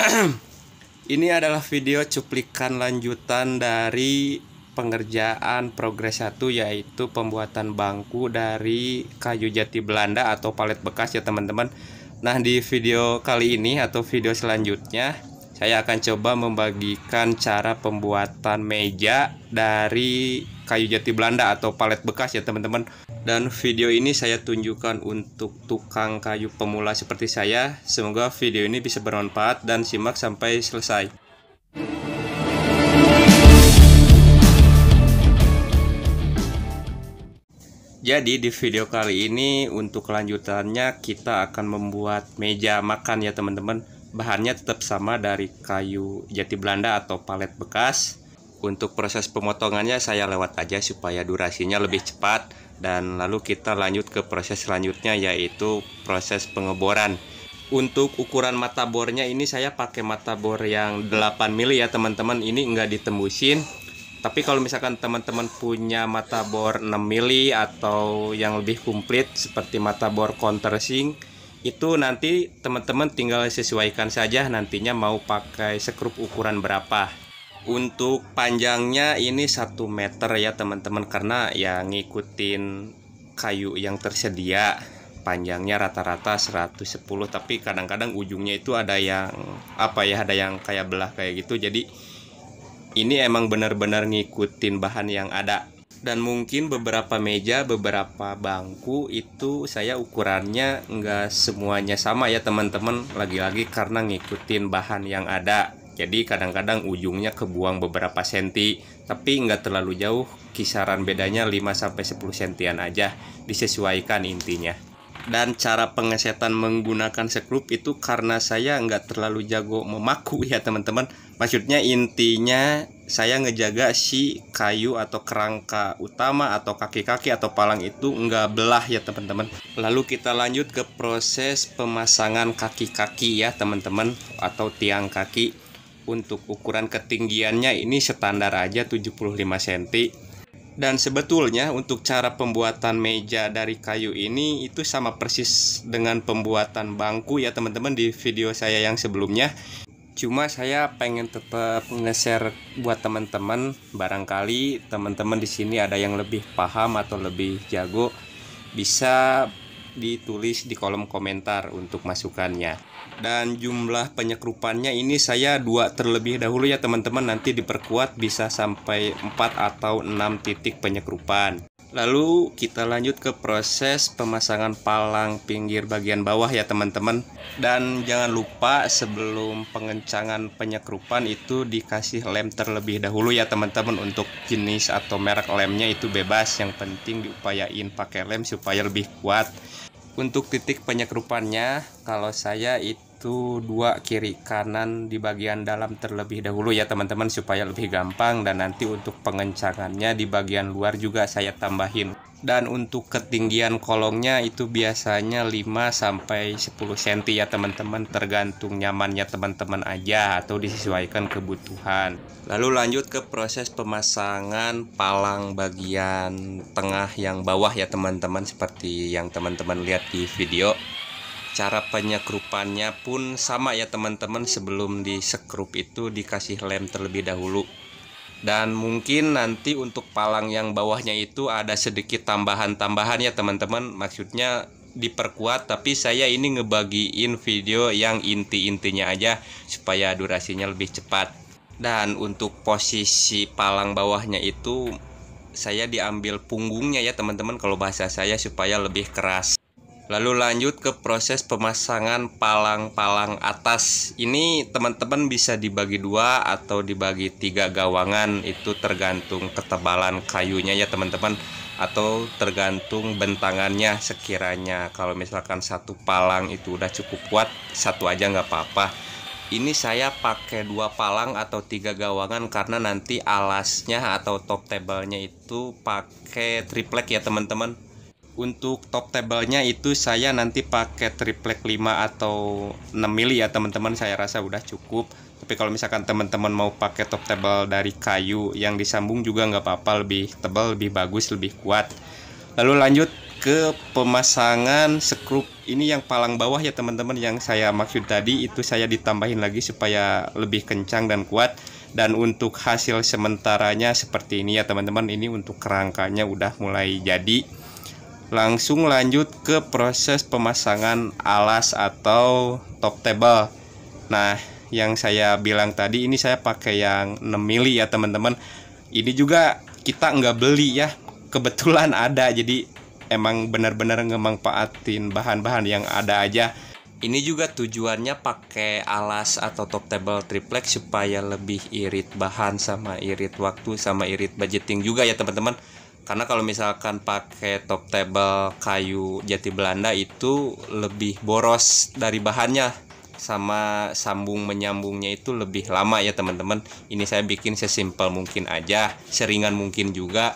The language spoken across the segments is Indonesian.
ini adalah video cuplikan lanjutan dari pengerjaan progres 1 yaitu pembuatan bangku dari kayu jati Belanda atau palet bekas ya teman-teman Nah di video kali ini atau video selanjutnya saya akan coba membagikan cara pembuatan meja dari kayu jati Belanda atau palet bekas ya teman-teman dan video ini saya tunjukkan untuk tukang kayu pemula seperti saya semoga video ini bisa bermanfaat dan simak sampai selesai Jadi di video kali ini untuk kelanjutannya kita akan membuat meja makan ya teman-teman Bahannya tetap sama dari kayu jati Belanda atau palet bekas untuk proses pemotongannya saya lewat aja supaya durasinya ya. lebih cepat dan lalu kita lanjut ke proses selanjutnya yaitu proses pengeboran. Untuk ukuran mata bornya ini saya pakai mata bor yang 8 mili ya teman-teman ini enggak ditembusin tapi kalau misalkan teman-teman punya mata bor 6 mili atau yang lebih komplit seperti mata bor countersink itu nanti teman-teman tinggal sesuaikan saja nantinya mau pakai sekrup ukuran berapa untuk panjangnya ini 1 meter ya teman-teman karena ya ngikutin kayu yang tersedia panjangnya rata-rata 110 tapi kadang-kadang ujungnya itu ada yang apa ya ada yang kayak belah kayak gitu jadi ini emang benar-benar ngikutin bahan yang ada dan mungkin beberapa meja, beberapa bangku itu saya ukurannya nggak semuanya sama ya teman-teman lagi-lagi karena ngikutin bahan yang ada jadi kadang-kadang ujungnya kebuang beberapa senti, tapi nggak terlalu jauh, kisaran bedanya 5-10 sentian aja, disesuaikan intinya. Dan cara pengesetan menggunakan sekrup itu karena saya nggak terlalu jago memaku ya teman-teman. Maksudnya intinya saya ngejaga si kayu atau kerangka utama atau kaki-kaki atau palang itu nggak belah ya teman-teman lalu kita lanjut ke proses pemasangan kaki-kaki ya teman-teman atau tiang kaki untuk ukuran ketinggiannya ini standar aja 75 cm. Dan sebetulnya untuk cara pembuatan meja dari kayu ini itu sama persis dengan pembuatan bangku ya teman-teman di video saya yang sebelumnya. Cuma saya pengen tetap nge-share buat teman-teman barangkali teman-teman di sini ada yang lebih paham atau lebih jago bisa ditulis di kolom komentar untuk masukannya. Dan jumlah penyekrupannya ini saya dua terlebih dahulu ya teman-teman nanti diperkuat bisa sampai 4 atau 6 titik penyekrupan. Lalu kita lanjut ke proses pemasangan palang pinggir bagian bawah ya teman-teman Dan jangan lupa sebelum pengencangan penyekrupan itu dikasih lem terlebih dahulu ya teman-teman Untuk jenis atau merek lemnya itu bebas Yang penting diupayain pakai lem supaya lebih kuat Untuk titik penyekrupannya kalau saya itu satu dua kiri kanan di bagian dalam terlebih dahulu ya teman-teman supaya lebih gampang dan nanti untuk pengencangannya di bagian luar juga saya tambahin dan untuk ketinggian kolongnya itu biasanya 5 sampai 10 cm ya teman-teman tergantung nyamannya teman-teman aja atau disesuaikan kebutuhan lalu lanjut ke proses pemasangan palang bagian tengah yang bawah ya teman-teman seperti yang teman-teman lihat di video cara penyekrupannya pun sama ya teman-teman sebelum disekrup itu dikasih lem terlebih dahulu dan mungkin nanti untuk palang yang bawahnya itu ada sedikit tambahan-tambahan ya teman-teman maksudnya diperkuat tapi saya ini ngebagiin video yang inti-intinya aja supaya durasinya lebih cepat dan untuk posisi palang bawahnya itu saya diambil punggungnya ya teman-teman kalau bahasa saya supaya lebih keras Lalu lanjut ke proses pemasangan palang-palang atas. Ini teman-teman bisa dibagi dua atau dibagi tiga gawangan. Itu tergantung ketebalan kayunya ya teman-teman. Atau tergantung bentangannya sekiranya. Kalau misalkan satu palang itu udah cukup kuat, satu aja nggak apa-apa. Ini saya pakai dua palang atau tiga gawangan karena nanti alasnya atau top tablenya itu pakai triplek ya teman-teman untuk top table-nya itu saya nanti pakai triplek 5 atau 6 mili ya teman-teman saya rasa udah cukup tapi kalau misalkan teman-teman mau pakai top table dari kayu yang disambung juga nggak apa-apa lebih tebal lebih bagus lebih kuat lalu lanjut ke pemasangan skrup ini yang palang bawah ya teman-teman yang saya maksud tadi itu saya ditambahin lagi supaya lebih kencang dan kuat dan untuk hasil sementaranya seperti ini ya teman-teman ini untuk kerangkanya udah mulai jadi Langsung lanjut ke proses pemasangan alas atau top table. Nah, yang saya bilang tadi ini saya pakai yang 6 mili ya teman-teman. Ini juga kita nggak beli ya, kebetulan ada jadi emang benar-benar ngemanfaatin bahan-bahan yang ada aja. Ini juga tujuannya pakai alas atau top table triplex supaya lebih irit bahan sama irit waktu sama irit budgeting juga ya teman-teman karena kalau misalkan pakai top table kayu jati Belanda itu lebih boros dari bahannya sama sambung menyambungnya itu lebih lama ya teman-teman ini saya bikin sesimpel mungkin aja seringan mungkin juga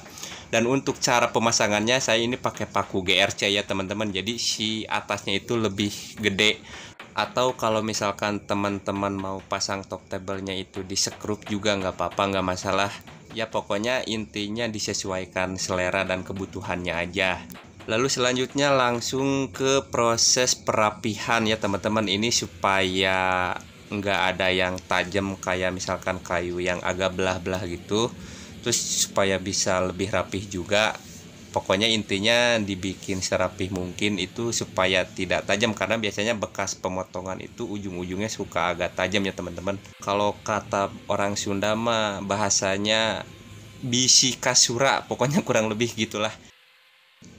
dan untuk cara pemasangannya saya ini pakai paku GRC ya teman-teman jadi si atasnya itu lebih gede atau kalau misalkan teman-teman mau pasang top tablenya itu di sekrup juga nggak apa-apa nggak masalah Ya pokoknya intinya disesuaikan selera dan kebutuhannya aja. Lalu selanjutnya langsung ke proses perapihan ya teman-teman ini supaya nggak ada yang tajam kayak misalkan kayu yang agak belah-belah gitu. Terus supaya bisa lebih rapih juga pokoknya intinya dibikin serapih mungkin itu supaya tidak tajam karena biasanya bekas pemotongan itu ujung-ujungnya suka agak tajam ya teman-teman kalau kata orang Sunda mah bahasanya bisi kasura pokoknya kurang lebih gitulah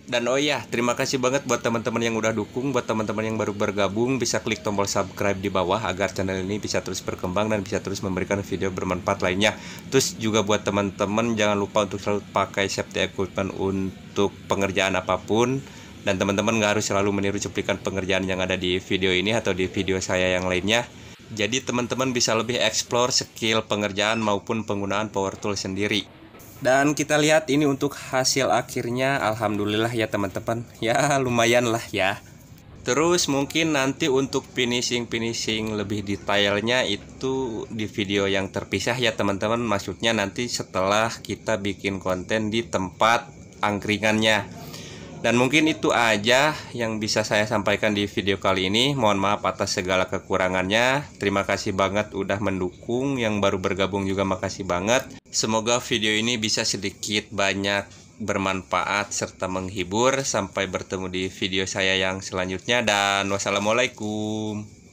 dan oh iya, terima kasih banget buat teman-teman yang udah dukung, buat teman-teman yang baru bergabung bisa klik tombol subscribe di bawah agar channel ini bisa terus berkembang dan bisa terus memberikan video bermanfaat lainnya. Terus juga buat teman-teman jangan lupa untuk selalu pakai safety equipment untuk pengerjaan apapun dan teman-teman nggak harus selalu meniru cuplikan pengerjaan yang ada di video ini atau di video saya yang lainnya. Jadi teman-teman bisa lebih explore skill pengerjaan maupun penggunaan power tool sendiri. Dan kita lihat ini untuk hasil akhirnya Alhamdulillah ya teman-teman Ya lumayan lah ya Terus mungkin nanti untuk finishing-finishing lebih detailnya itu di video yang terpisah ya teman-teman Maksudnya nanti setelah kita bikin konten di tempat angkringannya dan mungkin itu aja yang bisa saya sampaikan di video kali ini. Mohon maaf atas segala kekurangannya. Terima kasih banget udah mendukung, yang baru bergabung juga makasih banget. Semoga video ini bisa sedikit banyak bermanfaat serta menghibur. Sampai bertemu di video saya yang selanjutnya dan wassalamualaikum.